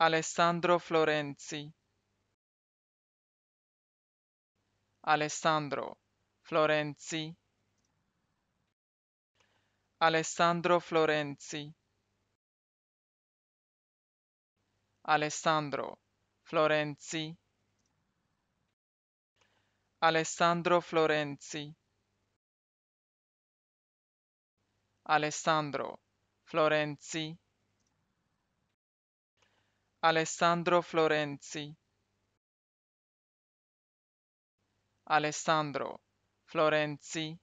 Alessandro Florenzi Alessandro Florenzi Alessandro Florenzi Alessandro Florenzi Alessandro Florenzi Alessandro Florenzi Alessandro Florenzi Alessandro Florenzi